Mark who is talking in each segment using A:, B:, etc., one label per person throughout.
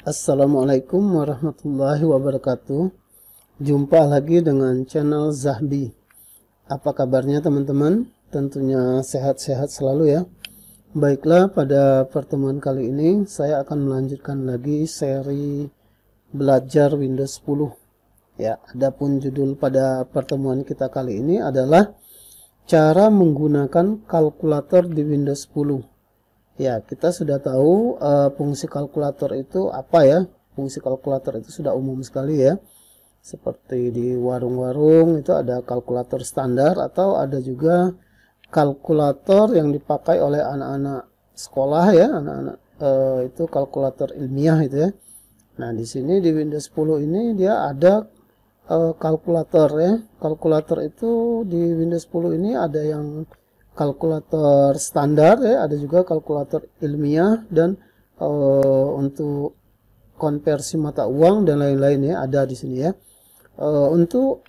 A: Assalamualaikum warahmatullahi wabarakatuh Jumpa lagi dengan channel Zahbi Apa kabarnya teman-teman? Tentunya sehat-sehat selalu ya Baiklah pada pertemuan kali ini saya akan melanjutkan lagi seri belajar Windows 10 Ya, adapun judul pada pertemuan kita kali ini adalah Cara menggunakan kalkulator di Windows 10 Ya, kita sudah tahu uh, fungsi kalkulator itu apa ya. Fungsi kalkulator itu sudah umum sekali ya. Seperti di warung-warung itu ada kalkulator standar atau ada juga kalkulator yang dipakai oleh anak-anak sekolah ya, anak-anak uh, itu kalkulator ilmiah itu ya. Nah, di sini di Windows 10 ini dia ada uh, kalkulator ya. Kalkulator itu di Windows 10 ini ada yang kalkulator standar ya ada juga kalkulator ilmiah dan uh, untuk konversi mata uang dan lain-lain ya ada di sini ya uh, untuk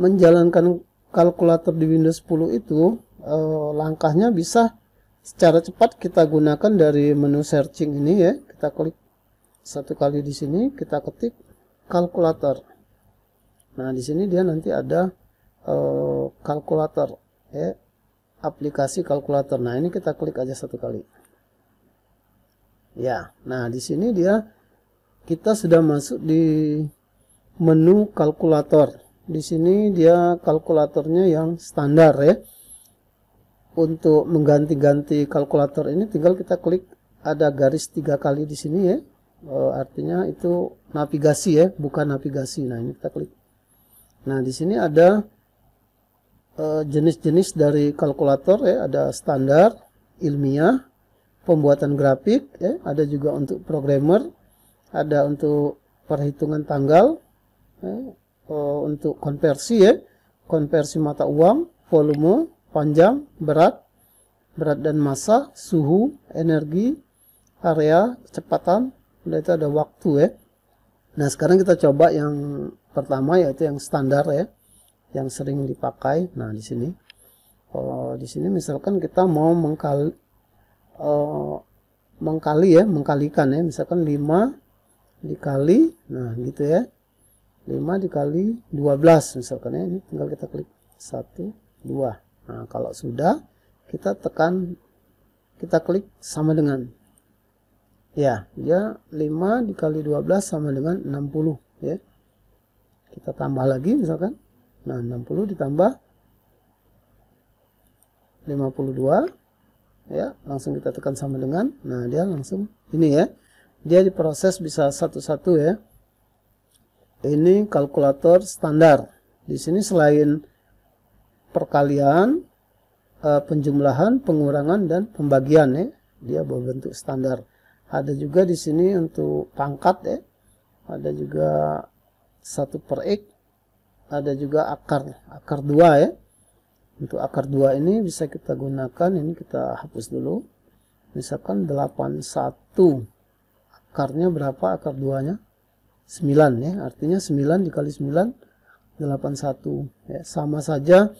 A: menjalankan kalkulator di Windows 10 itu uh, langkahnya bisa secara cepat kita gunakan dari menu searching ini ya kita klik satu kali di sini kita ketik kalkulator nah di sini dia nanti ada uh, kalkulator ya aplikasi kalkulator. Nah, ini kita klik aja satu kali. Ya, nah di sini dia kita sudah masuk di menu kalkulator. Di sini dia kalkulatornya yang standar ya. Untuk mengganti-ganti kalkulator ini tinggal kita klik ada garis tiga kali di sini ya. E, artinya itu navigasi ya, bukan navigasi. Nah, ini kita klik. Nah, di sini ada Eh, jenis-jenis dari kalkulator ya ada standar ilmiah pembuatan grafik ya ada juga untuk programmer ada untuk perhitungan tanggal ya, eh, untuk konversi ya konversi mata uang volume panjang berat berat dan massa suhu energi area kecepatan udah itu ada waktu ya nah sekarang kita coba yang pertama yaitu yang standar ya yang sering dipakai. Nah, di sini. Oh, di sini misalkan kita mau mengkali oh, eh, mengkali ya, mengkalikan ya, misalkan 5 dikali nah gitu ya. 5 dikali 12 misalkan ya. Ini tinggal kita klik 1 2. Nah, kalau sudah kita tekan kita klik sama dengan ya, dia 5 dikali 12 sama dengan 60 ya. Kita tambah lagi misalkan Nah, 60 ditambah 52 ya, langsung kita tekan sama dengan. Nah, dia langsung ini ya. Dia diproses bisa satu-satu ya. Ini kalkulator standar. Di sini selain perkalian, eh, penjumlahan, pengurangan dan pembagian ya. Dia berbentuk standar. Ada juga di sini untuk pangkat ya. Ada juga satu per X ada juga akar akar dua ya untuk akar dua ini bisa kita gunakan ini kita hapus dulu misalkan 81 akarnya berapa akar duanya 9 ya artinya 9 dikali 9 81 ya sama saja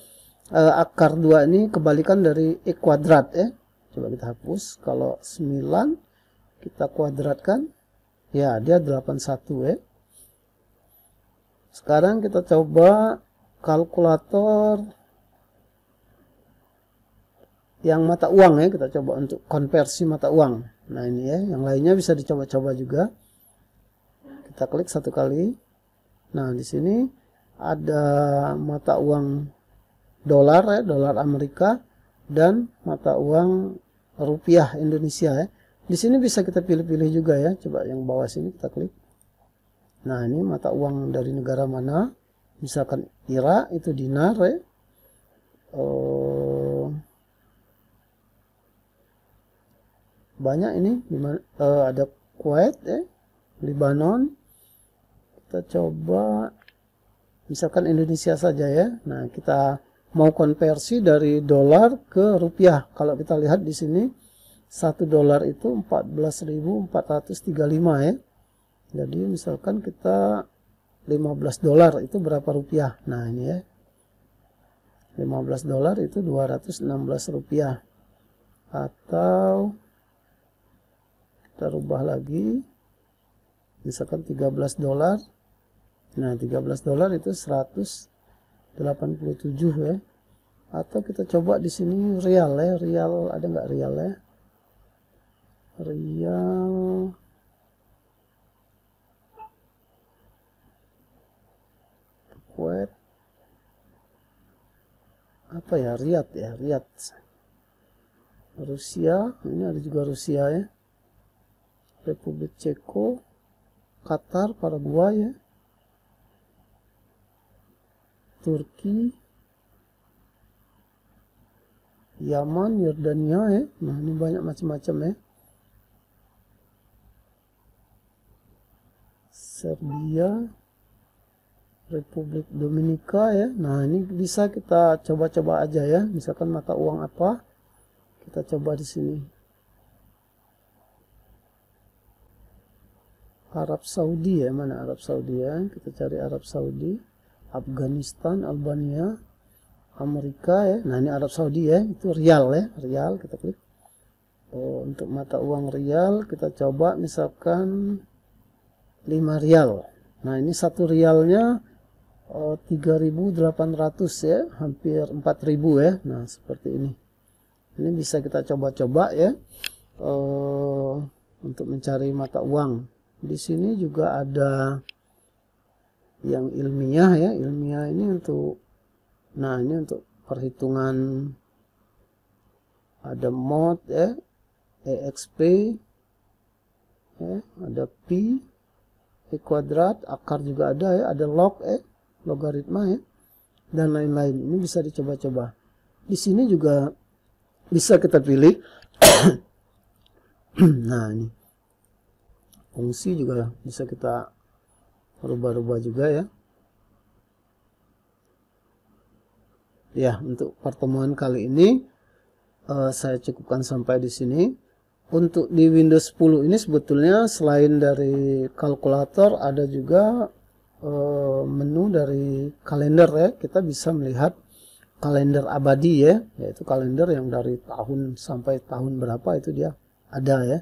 A: eh, akar dua ini kebalikan dari e kuadrat ya coba kita hapus kalau 9 kita kuadratkan ya dia 81 ya sekarang kita coba kalkulator yang mata uang ya, kita coba untuk konversi mata uang. Nah ini ya, yang lainnya bisa dicoba-coba juga. Kita klik satu kali. Nah di sini ada mata uang dolar ya, dolar Amerika dan mata uang rupiah Indonesia ya. Di sini bisa kita pilih-pilih juga ya. Coba yang bawah sini kita klik. Nah, ini mata uang dari negara mana? Misalkan Irak itu dinar ya. Uh, banyak ini dimana, uh, eh, ada Kuwait ya, Lebanon. Kita coba misalkan Indonesia saja ya. Nah, kita mau konversi dari dolar ke rupiah. Kalau kita lihat di sini, 1 dolar itu 14.435 ya. Jadi misalkan kita 15 dolar itu berapa rupiah? Nah ini ya. 15 dolar itu 216 rupiah. Atau kita rubah lagi. Misalkan 13 dolar. Nah 13 dolar itu 187 ya. Atau kita coba di sini real ya. Real ada nggak real ya? Real kuwait apa ya Riyadh ya Riyadh Rusia ini ada juga Rusia ya Republik Ceko Qatar Paraguay ya Turki Yaman Yordania ya nah ini banyak macam-macam ya Serbia Republik Dominika ya. Nah, ini bisa kita coba-coba aja ya. Misalkan mata uang apa? Kita coba di sini. Arab Saudi ya, mana Arab Saudi ya? Kita cari Arab Saudi, Afghanistan, Albania, Amerika ya. Nah, ini Arab Saudi ya, itu rial ya, rial kita klik. Oh, untuk mata uang rial kita coba misalkan 5 rial. Nah, ini satu rialnya 3.800 ya hampir 4.000 ya nah seperti ini ini bisa kita coba-coba ya eh, untuk mencari mata uang di sini juga ada yang ilmiah ya ilmiah ini untuk nah ini untuk perhitungan ada mod ya exp ya, ada pi e kuadrat akar juga ada ya ada log ya logaritma ya, dan lain-lain. Ini bisa dicoba-coba. Di sini juga bisa kita pilih. nah ini fungsi juga bisa kita rubah-rubah juga ya. Ya, untuk pertemuan kali ini uh, saya cukupkan sampai di sini. Untuk di Windows 10 ini sebetulnya selain dari kalkulator ada juga Eh, menu dari kalender ya kita bisa melihat kalender abadi ya yaitu kalender yang dari tahun sampai tahun berapa itu dia ada ya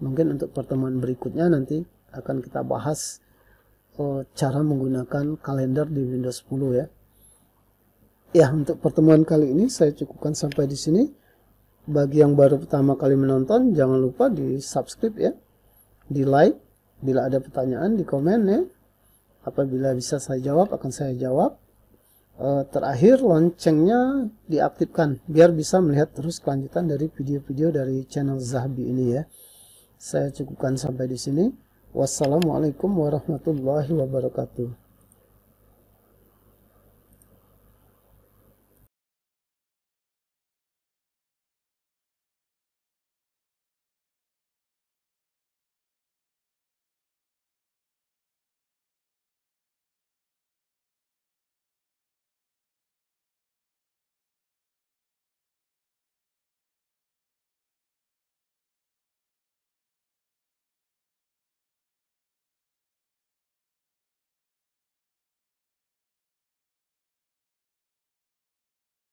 A: mungkin untuk pertemuan berikutnya nanti akan kita bahas uh, cara menggunakan kalender di Windows 10 ya ya untuk pertemuan kali ini saya cukupkan sampai di sini bagi yang baru pertama kali menonton jangan lupa di subscribe ya di like bila ada pertanyaan di komen ya Apabila bisa saya jawab, akan saya jawab. Eh, terakhir, loncengnya diaktifkan biar bisa melihat terus kelanjutan dari video-video dari channel Zahbi ini ya. Saya cukupkan sampai di sini. Wassalamualaikum warahmatullahi wabarakatuh.